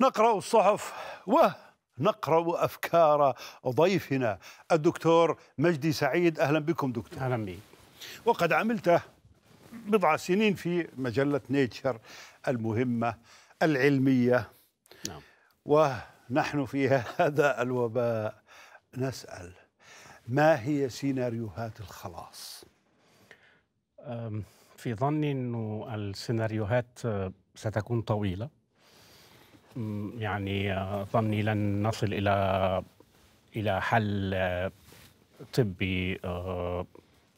نقرأ الصحف ونقرأ أفكار ضيفنا الدكتور مجدي سعيد أهلا بكم دكتور أهلا بك وقد عملت بضع سنين في مجلة نيتشر المهمة العلمية نعم. ونحن في هذا الوباء نسأل ما هي سيناريوهات الخلاص؟ في ظني أنه السيناريوهات آه، ستكون طويلة يعني ظني لن نصل الى الى حل آه، طبي آه،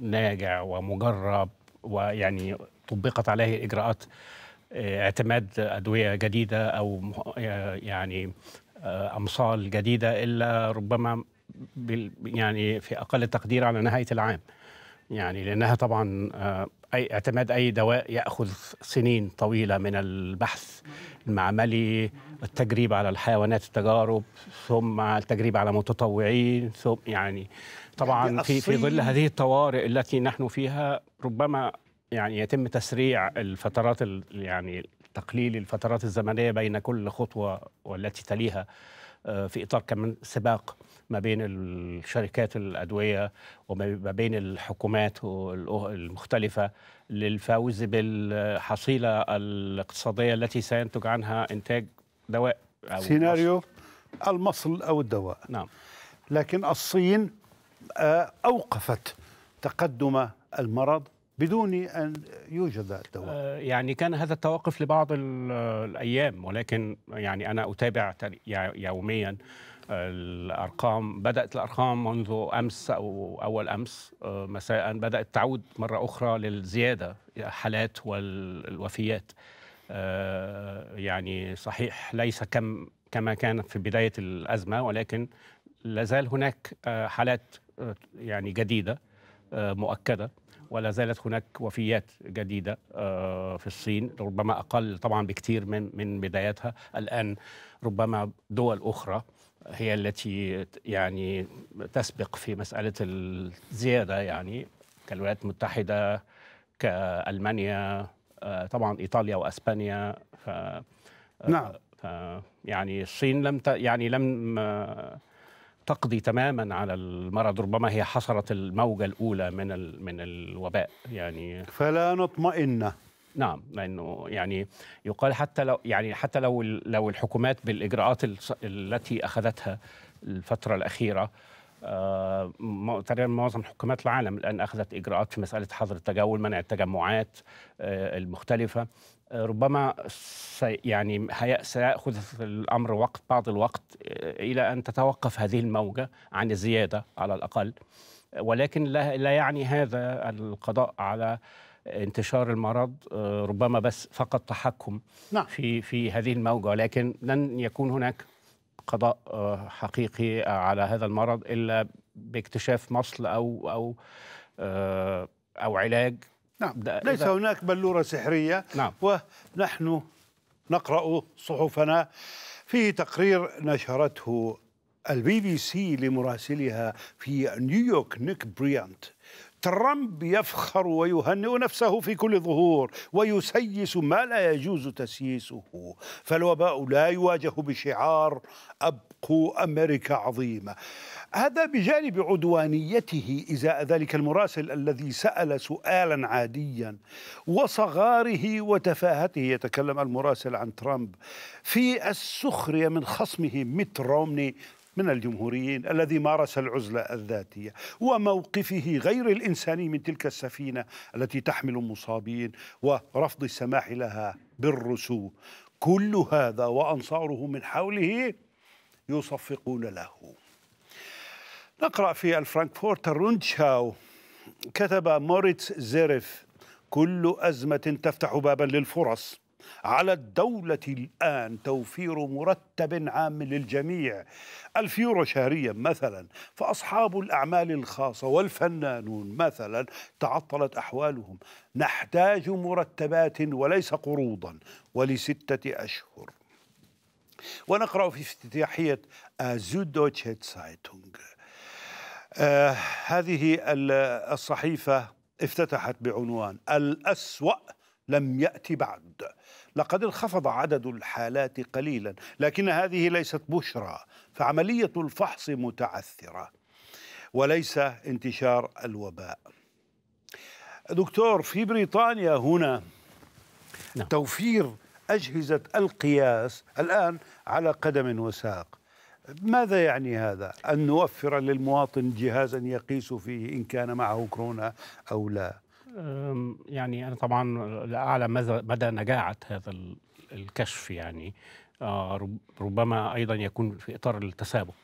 ناجع ومجرب ويعني طبقت عليه اجراءات آه، اعتماد ادويه جديده او يعني امصال جديده الا ربما يعني في اقل تقدير على نهايه العام يعني لانها طبعا اي اعتماد اي دواء ياخذ سنين طويله من البحث المعملي التجريب على الحيوانات التجارب ثم التجريب على متطوعين ثم يعني طبعا يعني في في ظل هذه الطوارئ التي نحن فيها ربما يعني يتم تسريع الفترات يعني تقليل الفترات الزمنيه بين كل خطوه والتي تليها آه، في اطار كمان سباق ما بين الشركات الادويه وما بين الحكومات المختلفه للفوز بالحصيله الاقتصاديه التي سينتج عنها انتاج دواء أو سيناريو مصر. المصل او الدواء نعم لكن الصين آه، اوقفت تقدم المرض بدون ان يوجد الدواء آه، يعني كان هذا التوقف لبعض الايام ولكن يعني انا اتابع يوميا آه، الارقام بدات الارقام منذ امس او اول امس آه، مساء بدات تعود مره اخرى للزياده حالات والوفيات يعني صحيح ليس كم كما كان في بدايه الازمه ولكن لازال هناك حالات يعني جديده مؤكده ولا زالت هناك وفيات جديده آه، في الصين ربما اقل طبعا بكثير من من بدايتها الان ربما دول اخرى هي التي يعني تسبق في مساله الزياده يعني كالولايات المتحده كالمانيا آه، طبعا ايطاليا واسبانيا ف آه، نعم يعني الصين لم ت... يعني لم تقضي تماما على المرض ربما هي حصرت الموجة الأولى من من الوباء يعني فلا نطمئن نعم لانه يعني يقال حتى لو يعني حتى لو لو الحكومات بالاجراءات التي اخذتها الفتره الاخيره آه، تقريبا معظم حكومات العالم الان اخذت اجراءات في مساله حظر التجول منع التجمعات آه، المختلفه ربما سي يعني سيأخذ الأمر وقت بعض الوقت آه، إلى أن تتوقف هذه الموجة عن الزيادة على الأقل ولكن لا يعني هذا القضاء على انتشار المرض آه، ربما بس فقط تحكم نعم. في في هذه الموجة ولكن لن يكون هناك قضاء آه، حقيقي على هذا المرض إلا باكتشاف مصل أو أو أو علاج نعم ليس هناك بلورة سحرية نعم. ونحن نقرأ صحفنا في تقرير نشرته البي بي سي لمراسلها في نيويورك نيك بريانت ترامب يفخر ويهنئ نفسه في كل ظهور ويسيس ما لا يجوز تسييسه فالوباء لا يواجه بشعار أبقوا أمريكا عظيمة هذا بجانب عدوانيته إزاء ذلك المراسل الذي سأل سؤالا عاديا وصغاره وتفاهته يتكلم المراسل عن ترامب في السخرية من خصمه ميت رومني من الجمهوريين الذي مارس العزلة الذاتية وموقفه غير الإنساني من تلك السفينة التي تحمل المصابين ورفض السماح لها بالرسوم كل هذا وأنصاره من حوله يصفقون له نقرأ في الفرانكفورتر الرونتشاو كتب موريتس زيرف كل أزمة تفتح بابا للفرص على الدولة الآن توفير مرتب عام للجميع ألف يورو شهريا مثلا فأصحاب الأعمال الخاصة والفنانون مثلا تعطلت أحوالهم نحتاج مرتبات وليس قروضا ولستة أشهر ونقرأ في افتتاحية زودوتشيت سايتونغ آه هذه الصحيفة افتتحت بعنوان الأسوأ لم يأتي بعد لقد انخفض عدد الحالات قليلا لكن هذه ليست بشرى فعملية الفحص متعثرة وليس انتشار الوباء دكتور في بريطانيا هنا نعم. توفير أجهزة القياس الآن على قدم وساق ماذا يعني هذا؟ أن نوفر للمواطن جهازا يقيس فيه إن كان معه كورونا أو لا يعني أنا طبعا لا أعلم مدى نجاعة هذا الكشف يعني آه، ربما أيضا يكون في إطار التسابق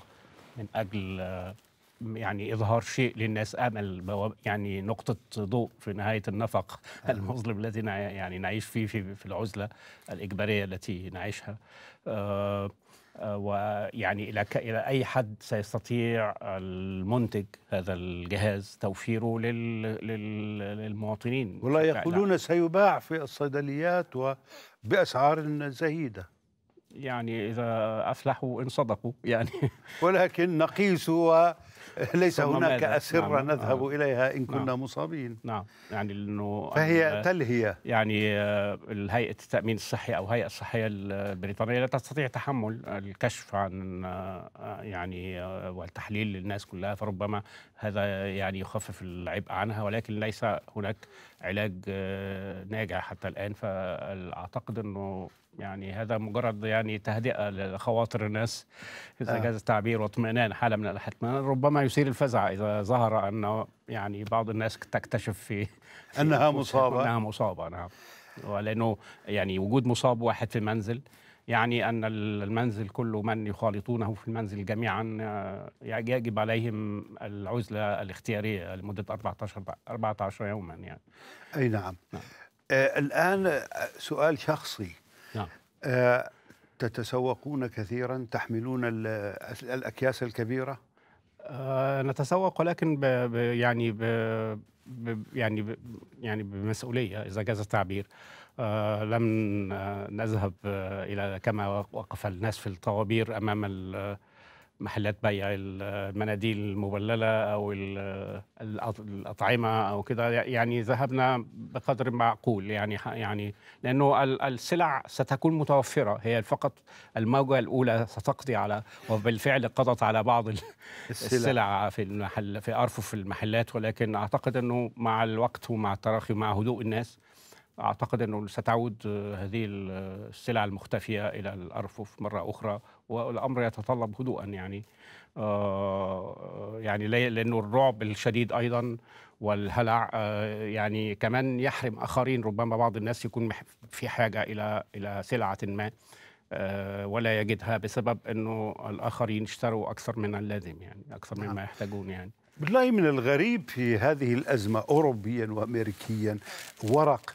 من أجل آه، يعني إظهار شيء للناس أمل يعني نقطة ضوء في نهاية النفق آه. المظلم الذي يعني نعيش فيه في, في العزلة الإجبارية التي نعيشها ويعني الى الى اي حد سيستطيع المنتج هذا الجهاز توفيره للمواطنين والله يقولون سيباع في الصيدليات وباسعار زهيده يعني اذا افلحوا ان صدقوا يعني ولكن نقيس و ليس هناك أسرة نعم. نذهب آه. إليها إن كنا نعم. مصابين نعم يعني أنه فهي تلهية يعني آه، هيئة التأمين الصحي أو الهيئة الصحية البريطانية لا تستطيع تحمل الكشف عن آه، يعني آه، والتحليل للناس كلها فربما هذا يعني يخفف العبء عنها ولكن ليس هناك علاج ناجع حتى الآن فأعتقد أنه يعني هذا مجرد يعني تهدئه لخواطر الناس اذا آه. جاز التعبير واطمئنان حاله من الاحتمال ربما يثير الفزع اذا ظهر ان يعني بعض الناس تكتشف في, في انها مصابه انها مصابه نعم ولانه يعني وجود مصاب واحد في منزل يعني ان المنزل كله من يخالطونه في المنزل جميعا آه، يجب عليهم العزله الاختياريه لمده 14 14 يوما يعني اي نعم, نعم. آه الان سؤال شخصي تتسوقون كثيرا تحملون الأكياس الكبيرة آه، نتسوق ولكن ب يعني ب يعني بـ يعني بمسؤوليه اذا جاز التعبير آه لم نذهب الى كما وقف الناس في الطوابير امام محلات بيع المناديل المبلله او الاطعمه او كده يعني ذهبنا بقدر معقول يعني يعني لانه السلع ستكون متوفره هي فقط الموجه الاولى ستقضي على وبالفعل قضت على بعض السلع في المحل في ارفف المحلات ولكن اعتقد انه مع الوقت ومع التراخي ومع هدوء الناس اعتقد انه ستعود هذه السلع المختفيه الى الارفف مره اخرى والامر يتطلب هدوءا يعني آه، يعني لانه الرعب الشديد ايضا والهلع آه، يعني كمان يحرم اخرين ربما بعض الناس يكون في حاجه الى الى سلعه ما آه، ولا يجدها بسبب انه الاخرين اشتروا اكثر من اللازم يعني اكثر مما نعم. يحتاجون يعني بالله من الغريب في هذه الازمه اوروبيا وامريكيا ورق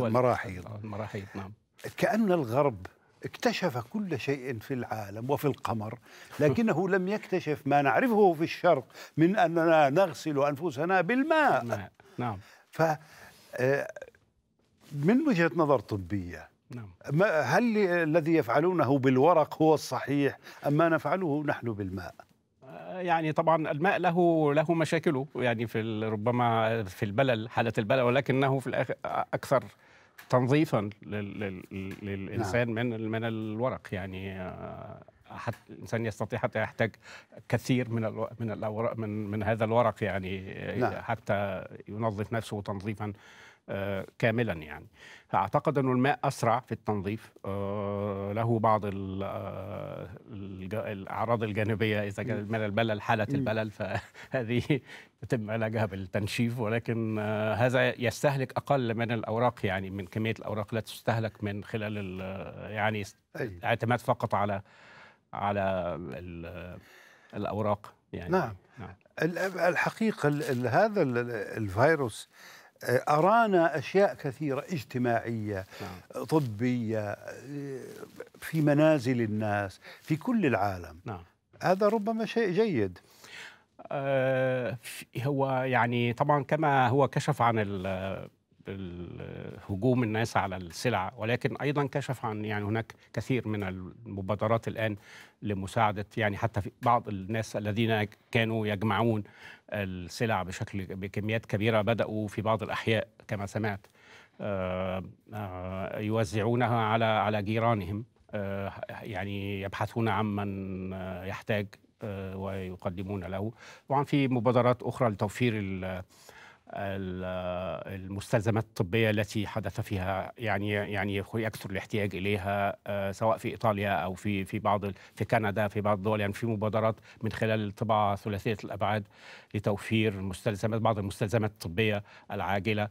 المراحيض المراحيض نعم كأن الغرب اكتشف كل شيء في العالم وفي القمر لكنه لم يكتشف ما نعرفه في الشرق من أننا نغسل أنفسنا بالماء نعم ف آه، من وجهة نظر طبية نعم. هل الذي يفعلونه بالورق هو الصحيح أم ما نفعله نحن بالماء؟ آه، يعني طبعا الماء له له مشاكله يعني في ربما في البلل حاله البلل ولكنه في الاخر اكثر تنظيفا نعم. للانسان من من الورق يعني آه، حتى الانسان يستطيع حتى يحتاج كثير من من الاوراق من من هذا الورق يعني آه، نعم. حتى ينظف نفسه تنظيفا آه، كاملا يعني فاعتقد انه الماء اسرع في التنظيف آه، له بعض آه، الاعراض الجانبيه اذا كان من البلل حاله البلل فهذه يتم علاجها بالتنشيف ولكن هذا يستهلك اقل من الاوراق يعني من كميه الاوراق لا تستهلك من خلال يعني الاعتماد فقط على على الاوراق يعني نعم, نعم. الحقيقه هذا الفيروس أرانا أشياء كثيرة اجتماعية نعم. طبية في منازل الناس في كل العالم نعم. هذا ربما شيء جيد آه، هو يعني طبعا كما هو كشف عن هجوم الناس على السلع ولكن ايضا كشف عن يعني هناك كثير من المبادرات الان لمساعده يعني حتى في بعض الناس الذين كانوا يجمعون السلع بشكل بكميات كبيره بداوا في بعض الاحياء كما سمعت آه، آه، يوزعونها على على جيرانهم آه، يعني يبحثون عمن يحتاج ويقدمون له طبعا في مبادرات اخرى لتوفير المستلزمات الطبيه التي حدث فيها يعني يعني يكثر الاحتياج اليها آه، سواء في ايطاليا او في في بعض في كندا في بعض الدول يعني في مبادرات من خلال الطباعه ثلاثيه الابعاد لتوفير مستلزمات بعض المستلزمات الطبيه العاجله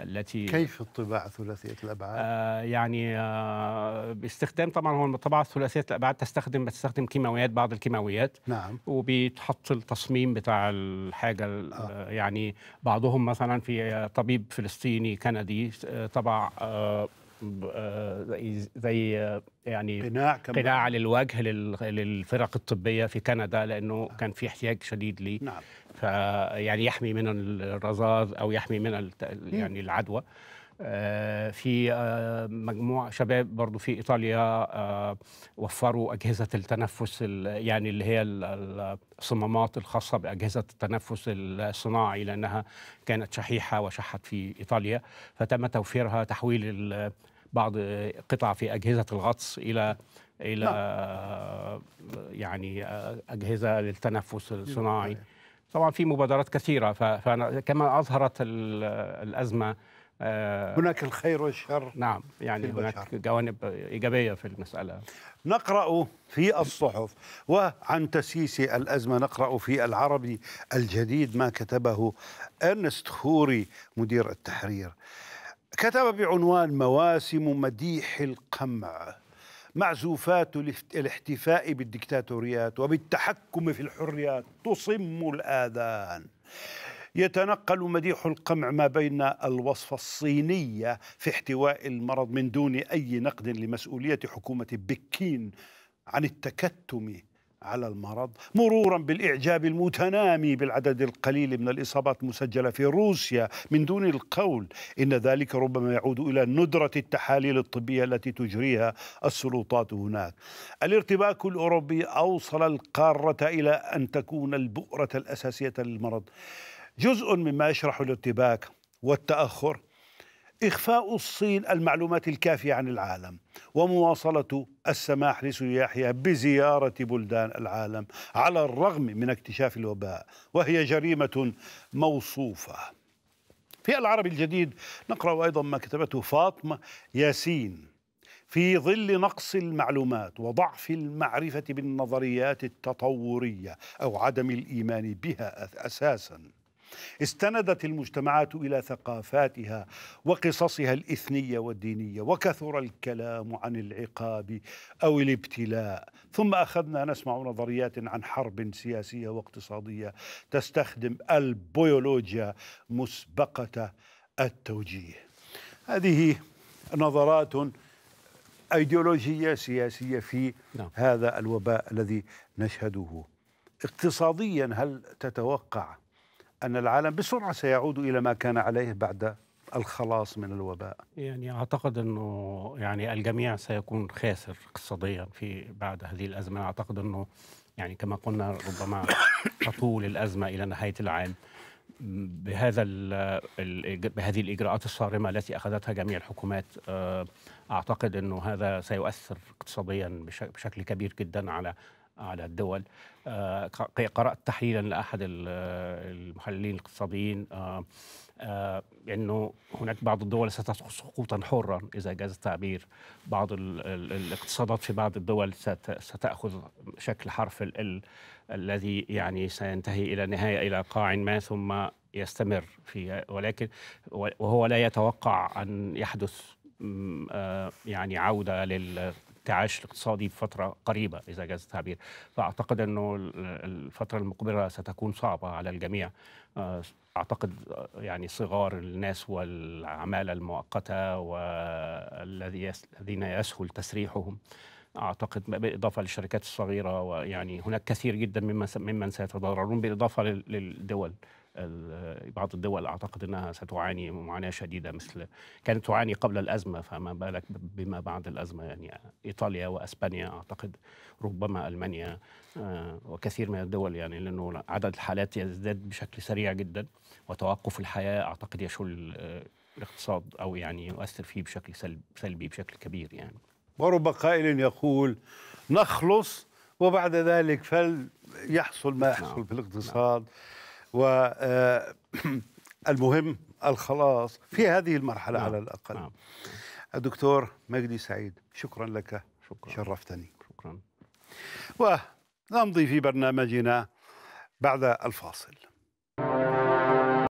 التي كيف الطباعه ثلاثيه الابعاد؟ آه، يعني آه، باستخدام طبعا هو الطباعه ثلاثيه الابعاد تستخدم بتستخدم كيماويات بعض الكيماويات نعم وبيتحط التصميم بتاع الحاجه يعني بعضهم عندهم مثلا في طبيب فلسطيني كندي آه، طبع آه، آه، زي, زي يعني قناع قناع للوجه للفرق الطبيه في كندا لانه كان في احتياج شديد ليه نعم فيعني يحمي من الرذاذ او يحمي من يعني العدوى آه، في آه، مجموعة شباب برضو في إيطاليا آه، وفروا أجهزة التنفس يعني اللي هي الصمامات الخاصة بأجهزة التنفس الصناعي لأنها كانت شحيحة وشحت في إيطاليا فتم توفيرها تحويل بعض قطع في أجهزة الغطس إلى إلى نعم. يعني أجهزة للتنفس الصناعي طبعا في مبادرات كثيرة فكما أظهرت الأزمة آه، هناك الخير والشر نعم يعني هناك جوانب إيجابية في المسألة نقرأ في الصحف وعن تسييس الأزمة نقرأ في العربي الجديد ما كتبه أرنست خوري مدير التحرير كتب بعنوان مواسم مديح القمع معزوفات الاحتفاء بالديكتاتوريات وبالتحكم في الحريات تصم الآذان يتنقل مديح القمع ما بين الوصفة الصينية في احتواء المرض من دون أي نقد لمسؤولية حكومة بكين عن التكتم على المرض مرورا بالإعجاب المتنامي بالعدد القليل من الإصابات المسجلة في روسيا من دون القول إن ذلك ربما يعود إلى ندرة التحاليل الطبية التي تجريها السلطات هناك الارتباك الأوروبي أوصل القارة إلى أن تكون البؤرة الأساسية للمرض جزء مما يشرح الارتباك والتأخر إخفاء الصين المعلومات الكافية عن العالم ومواصلة السماح لسياحها بزيارة بلدان العالم على الرغم من اكتشاف الوباء وهي جريمة موصوفة في العربي الجديد نقرأ أيضا ما كتبته فاطمة ياسين في ظل نقص المعلومات وضعف المعرفة بالنظريات التطورية أو عدم الإيمان بها أساساً استندت المجتمعات الى ثقافاتها وقصصها الاثنيه والدينيه وكثر الكلام عن العقاب او الابتلاء ثم اخذنا نسمع نظريات عن حرب سياسيه واقتصاديه تستخدم البيولوجيا مسبقه التوجيه هذه نظرات ايديولوجيه سياسيه في نعم. هذا الوباء الذي نشهده اقتصاديا هل تتوقع أن العالم بسرعة سيعود إلى ما كان عليه بعد الخلاص من الوباء يعني أعتقد أنه يعني الجميع سيكون خاسر اقتصاديا في بعد هذه الأزمة أعتقد أنه يعني كما قلنا ربما تطول الأزمة إلى نهاية العام بهذا بهذه الاجراءات الصارمه التي اخذتها جميع الحكومات آه، اعتقد انه هذا سيؤثر اقتصاديا بشكل كبير جدا على على الدول آه، قرأت تحليلا لأحد المحللين الاقتصاديين آه، آه، أنه هناك بعض الدول ستسقط سقوطا حرا إذا جاز التعبير بعض الاقتصادات في بعض الدول ستأخذ شكل حرف ال الذي يعني سينتهي إلى نهاية إلى قاع ما ثم يستمر في ولكن وهو لا يتوقع أن يحدث يعني عوده لل الانتعاش الاقتصادي فترة قريبة إذا جاز التعبير فأعتقد أنه الفترة المقبلة ستكون صعبة على الجميع آه، اعتقد آه، يعني صغار الناس والعماله المؤقته والذين يسهل تسريحهم اعتقد بالاضافه للشركات الصغيره ويعني هناك كثير جدا ممن ممن سيتضررون بالاضافه للدول بعض الدول اعتقد انها ستعاني معاناه شديده مثل كانت تعاني قبل الازمه فما بالك بما بعد الازمه يعني ايطاليا واسبانيا اعتقد ربما المانيا آه، وكثير من الدول يعني لانه عدد الحالات يزداد بشكل سريع جدا وتوقف الحياه اعتقد يشل آه، الاقتصاد او يعني يؤثر فيه بشكل سلبي بشكل كبير يعني ورب قائل يقول نخلص وبعد ذلك فليحصل ما يحصل نعم. في الاقتصاد نعم. و آه، المهم الخلاص في هذه المرحلة نعم. على الأقل نعم. الدكتور مجدي سعيد شكرا لك شكرا. شرفتني شكرا ونمضي في برنامجنا بعد الفاصل